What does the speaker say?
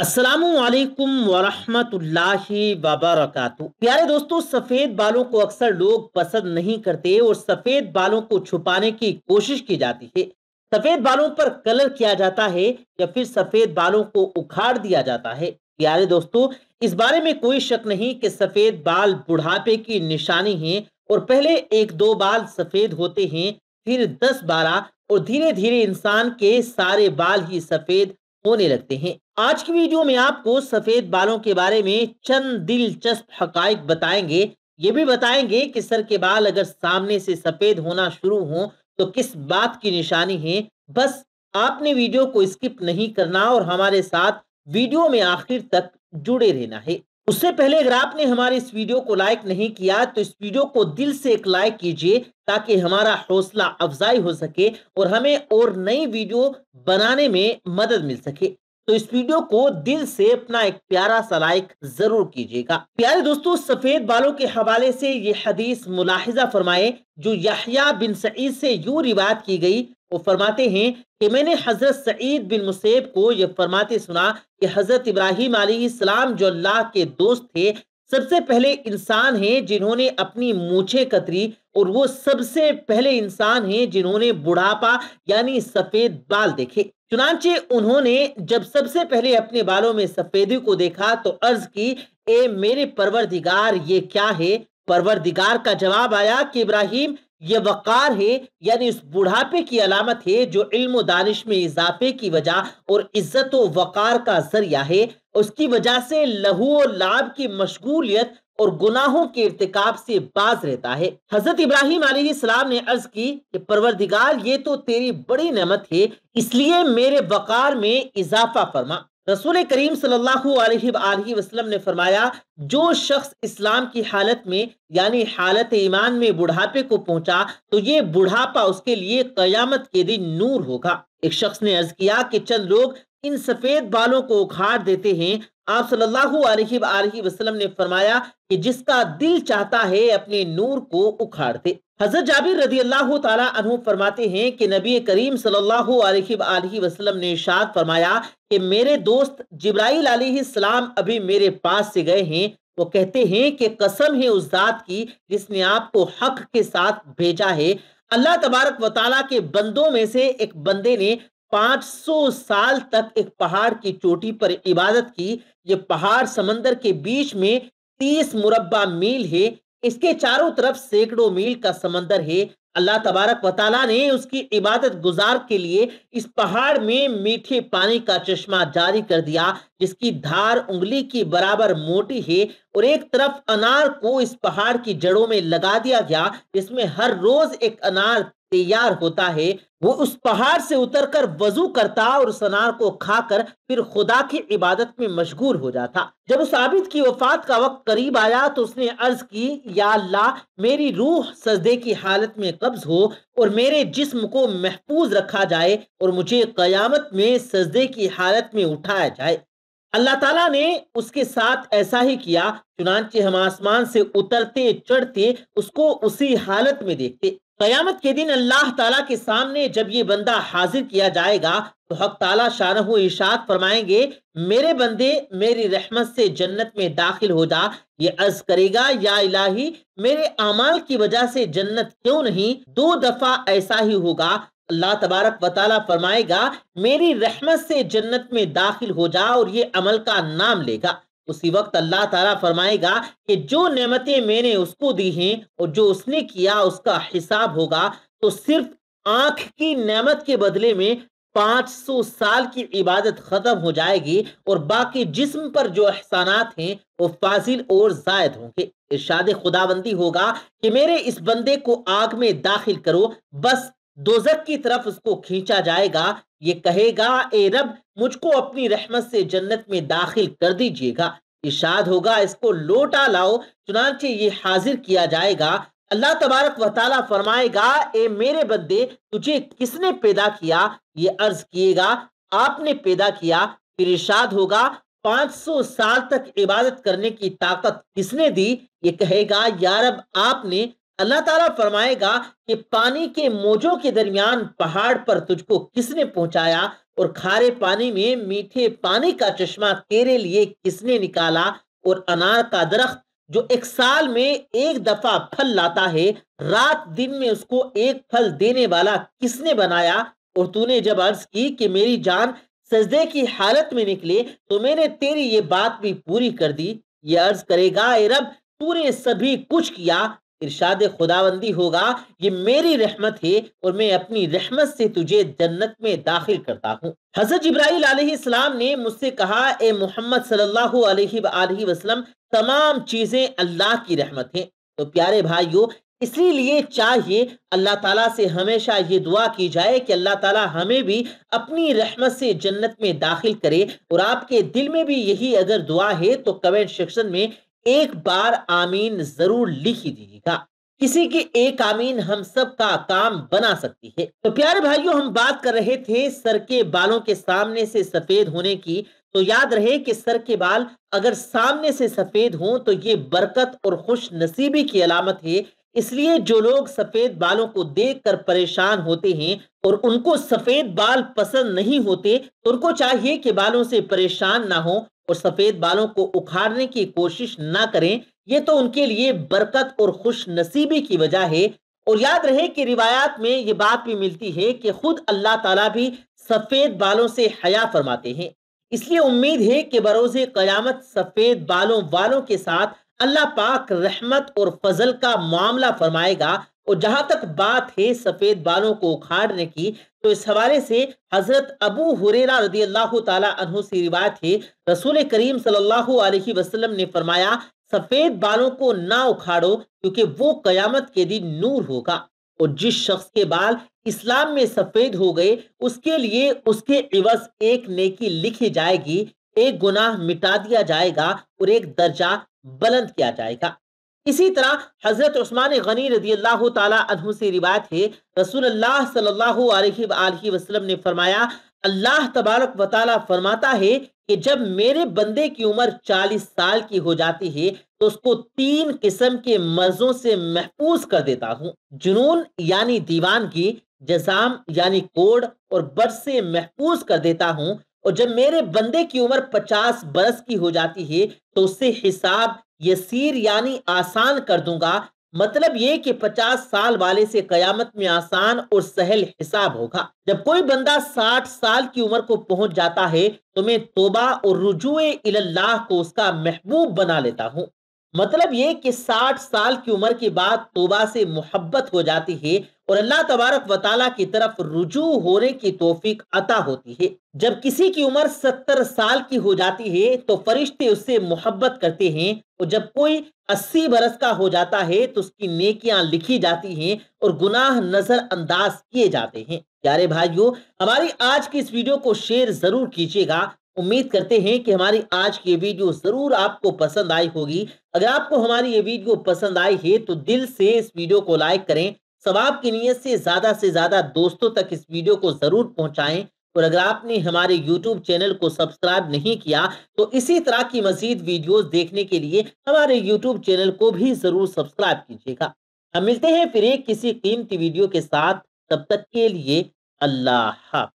असलकम वरहमतुल्लाहि वबरकातु प्यारे दोस्तों सफ़ेद बालों को अक्सर लोग पसंद नहीं करते और सफ़ेद बालों को छुपाने की कोशिश की जाती है सफ़ेद बालों पर कलर किया जाता है या फिर सफ़ेद बालों को उखाड़ दिया जाता है प्यारे दोस्तों इस बारे में कोई शक नहीं कि सफ़ेद बाल बुढ़ापे की निशानी है और पहले एक दो बाल सफ़ेद होते हैं फिर दस बारह और धीरे धीरे इंसान के सारे बाल ही सफ़ेद होने लगते हैं आज की वीडियो में आपको सफेद बालों के बारे में चंद दिलचस्प हक बताएंगे ये भी बताएंगे कि सर के बाल अगर सामने से सफेद होना शुरू हो तो किस बात की निशानी है बस आपने वीडियो को स्किप नहीं करना और हमारे साथ वीडियो में आखिर तक जुड़े रहना है उससे पहले अगर आपने हमारे इस वीडियो को लाइक नहीं किया तो इस वीडियो को दिल से एक लाइक कीजिए ताकि हमारा हौसला अफजाई हो सके और हमें और नई वीडियो बनाने में मदद मिल सके तो इस वीडियो को दिल से अपना एक प्यारा सा लाइक जरूर कीजिएगा प्यारे दोस्तों सफेद बालों के हवाले से ये हदीस मुलाहिजा फरमाए जो यहा बिन सईद से यू रिवायत की गई वो फरमाते हैं कि मैंने हज़रत सईद बिन मुसैब को यह फरमाते सुना कि हज़रत इब्राहिम सलाम जो अल्लाह के दोस्त थे सबसे पहले इंसान हैं जिन्होंने अपनी मूछें कतरी और वो सबसे पहले इंसान हैं जिन्होंने बुढ़ापा यानी सफ़ेद बाल देखे चुनाचे उन्होंने जब सबसे पहले अपने बालों में सफ़ेदी को देखा तो अर्ज की ए मेरे परवरदिगार ये क्या है परवरदिगार का जवाब आया कि इब्राहिम ये वक़ार है यानी उस बुढ़ापे की अलामत है जो इल्म दानिश में इजाफे की वजह और इज्जत वक़ार का जरिया है उसकी वजह से लहू और लाभ की मशगूलियत और गुनाहों के इरतकब से बाज रहता है हजरत इब्राहिम सलाम ने अर्ज की कि परवरदिगार ये तो तेरी बड़ी नमत है इसलिए मेरे वक़ार में इजाफा फरमा रसूल करीम सल्लल्लाहु वसल्लम ने फरमाया जो शख्स इस्लाम की हालत में यानी हालत ईमान में बुढ़ापे को पहुंचा तो ये बुढ़ापा उसके लिए कयामत के दिन नूर होगा एक शख्स ने अर्ज किया कि चंद लोग इन सफेद बालों को उखाड़ देते हैं आप सल्लल्लाहु अलैहि वसल्लम ने फरमाया कि जिसका दिल चाहता है अपने नूर को उखाड़ दे हजरत जाबिर रजी अल्लाह तु फरमाते हैं कि नबी करीम सल्लल्लाहु अलैहि वसल्लम ने इशाद फरमाया कि मेरे दोस्त जब्राईल सलाम अभी मेरे पास से गए हैं वो कहते हैं कि कसम है उस जात की जिसने आपको हक के साथ भेजा है अल्लाह तबारक वाली के बंदों में से एक बंदे ने 500 साल तक एक पहाड़ की चोटी पर इबादत की ये पहाड़ समंदर के बीच में तीस मुरब्बा मील है इसके चारों तरफ सैकड़ों मील का समंदर है अल्लाह तबारक वताला ने उसकी इबादत गुजार के लिए इस पहाड़ में मीठे पानी का चश्मा जारी कर दिया जिसकी धार उंगली की बराबर मोटी है और एक तरफ अनार को इस पहाड़ की जड़ों में लगा दिया गया जिसमें हर रोज एक अनार तैयार होता है वो उस पहाड़ से उतरकर वजू करता और उस अनार को खाकर फिर खुदा की इबादत में मशगूल हो जाता जब उस आबिद की वफात का वक्त करीब आया तो उसने अर्ज की या अल्लाह मेरी रूह सजदे की हालत में कब्ज हो और मेरे जिस्म को महफूज रखा जाए और मुझे कयामत में सजदे की हालत में उठाया जाए अल्लाह ताला ने उसके साथ ऐसा ही किया चुनाचे हम आसमान से उतरते चढ़ते उसको उसी हालत में देखते कयामत के दिन अल्लाह ताला के सामने जब ये बंदा हाजिर किया जाएगा तो हक ताला शाह इशाद फरमाएंगे मेरे बंदे मेरी रहमत से जन्नत में दाखिल हो जा ये अर्ज करेगा या इलाही मेरे अमाल की वजह से जन्नत क्यों नहीं दो दफा ऐसा ही होगा अल्लाह तबारक वाली फरमाएगा मेरी रहमत से जन्नत में दाखिल हो जा और ये अमल का नाम लेगा उसी वक्त अल्लाह ताला फरमाएगा कि जो नेमतें मैंने उसको दी हैं और जो उसने किया उसका हिसाब होगा तो सिर्फ आंख की नेमत के बदले में 500 साल की इबादत ख़त्म हो जाएगी और बाकी जिस्म पर जो एहसानात हैं वो फाजिल और जायद होंगे इर्शाद खुदाबंदी होगा कि मेरे इस बंदे को आग में दाखिल करो बस दोजक की तरफ उसको खींचा जाएगा ये कहेगा ए रब मुझको अपनी रहमत से जन्नत में दाखिल कर दीजिएगा इशाद होगा इसको लोटा लाओ चुनाचे ये हाजिर किया जाएगा अल्लाह तबारक वाली फरमाएगा ए मेरे बंदे तुझे किसने पैदा किया ये अर्ज किएगा आपने पैदा किया फिर इशाद होगा 500 साल तक इबादत करने की ताकत किसने दी ये कहेगा यारब आपने अल्लाह ताला फरमाएगा कि पानी के मोजों के दरमियान पहाड़ पर तुझको किसने पहुंचाया और खारे पानी में मीठे पानी का चश्मा तेरे लिए किसने निकाला और अनार का दरख्त जो एक साल में एक दफा फल लाता है रात दिन में उसको एक फल देने वाला किसने बनाया और तूने जब अर्ज की कि मेरी जान सजदे की हालत में निकले तो मैंने तेरी ये बात भी पूरी कर दी ये अर्ज करेगा ए रब तूने सभी कुछ किया इरशाद खुदाबंदी होगा ये मेरी रहमत है और मैं अपनी रहमत से तुझे जन्नत में दाखिल करता हूँ हजरत इब्राहिम आसमाम ने मुझसे कहा ए मोहम्मद सल्लल्लाहु अलैहि वसल्लम तमाम चीज़ें अल्लाह की रहमत हैं तो प्यारे भाइयों इसीलिए चाहिए अल्लाह ताला से हमेशा ये दुआ की जाए कि अल्लाह ताला हमें भी अपनी रहमत से जन्नत में दाखिल करे और आपके दिल में भी यही अगर दुआ है तो कमेंट सेक्शन में एक बार आमीन जरूर लिख ही दीजिएगा किसी की एक आमीन हम सब का काम बना सकती है तो प्यारे भाइयों हम बात कर रहे थे सर के बालों के सामने से सफेद होने की तो याद रहे कि सर के बाल अगर सामने से सफेद हों तो ये बरकत और खुश नसीबी की अलामत है इसलिए जो लोग सफेद बालों को देखकर परेशान होते हैं और उनको सफेद बाल पसंद नहीं होते तो उनको चाहिए कि बालों से परेशान ना हो और सफेद बालों को उखाड़ने की कोशिश ना करें ये तो उनके लिए बरकत और खुश नसीबी की वजह है और याद रहे कि रिवायात में ये बात भी मिलती है कि खुद अल्लाह ताला भी सफेद बालों से हया फरमाते हैं इसलिए उम्मीद है कि बरोज क़यामत सफेद बालों वालों के साथ अल्लाह पाक रहमत और फजल का मामला फरमाएगा और जहां तक बात है सफेद बालों को उखाड़ने की तो इस हवाले से हजरत अबू हुरेरा रदी अल्लाह तु से रिवायत है रसूल करीम सल्लल्लाहु अलैहि वसल्लम ने फरमाया सफेद बालों को ना उखाड़ो क्योंकि वो कयामत के दिन नूर होगा और जिस शख्स के बाल इस्लाम में सफेद हो गए उसके लिए उसके इवज एक नेकी लिखी जाएगी एक गुनाह मिटा दिया जाएगा और एक दर्जा बुलंद किया जाएगा इसी तरह हजरत उस्मान गनी रजी अल्लाह तह से रिवायत है रसूल अल्लाह सल्लल्लाहु अलैहि वसल्लम ने फरमाया अल्लाह तबारक वाली फरमाता है कि जब मेरे बंदे की उम्र 40 साल की हो जाती है तो उसको तीन किस्म के मर्जों से महफूज कर देता हूँ जुनून यानी दीवान की जजाम यानी कोड और बर से महफूज कर देता हूँ और जब मेरे बंदे की उम्र पचास बरस की हो जाती है तो उससे हिसाब यसीर यानी आसान कर दूंगा मतलब ये कि पचास साल वाले से कयामत में आसान और सहल हिसाब होगा जब कोई बंदा साठ साल की उम्र को पहुंच जाता है तो मैं तोबा और रुजुए इल्लाह को उसका महबूब बना लेता हूँ मतलब ये कि 60 साल की उम्र के बाद तोबा से मोहब्बत हो जाती है और अल्लाह तबारक वाली की तरफ रुजू होने की तोफीक अता होती है जब किसी की उम्र सत्तर साल की हो जाती है तो फरिश्ते उससे मोहब्बत करते हैं और जब कोई अस्सी बरस का हो जाता है तो उसकी नेकियां लिखी जाती हैं और गुनाह नजरअंदाज किए जाते हैं प्यारे भाइयों हमारी आज की इस वीडियो को शेयर जरूर कीजिएगा उम्मीद करते हैं कि हमारी आज की वीडियो ज़रूर आपको पसंद आई होगी अगर आपको हमारी ये वीडियो पसंद आई है तो दिल से इस वीडियो को लाइक करें सवाब की नीयत से ज़्यादा से ज़्यादा दोस्तों तक इस वीडियो को ज़रूर पहुंचाएं और अगर आपने हमारे YouTube चैनल को सब्सक्राइब नहीं किया तो इसी तरह की मजीद वीडियोस देखने के लिए हमारे YouTube चैनल को भी ज़रूर सब्सक्राइब कीजिएगा हम मिलते हैं फिर एक किसी कीमती वीडियो के साथ तब तक के लिए अल्लाह हाफ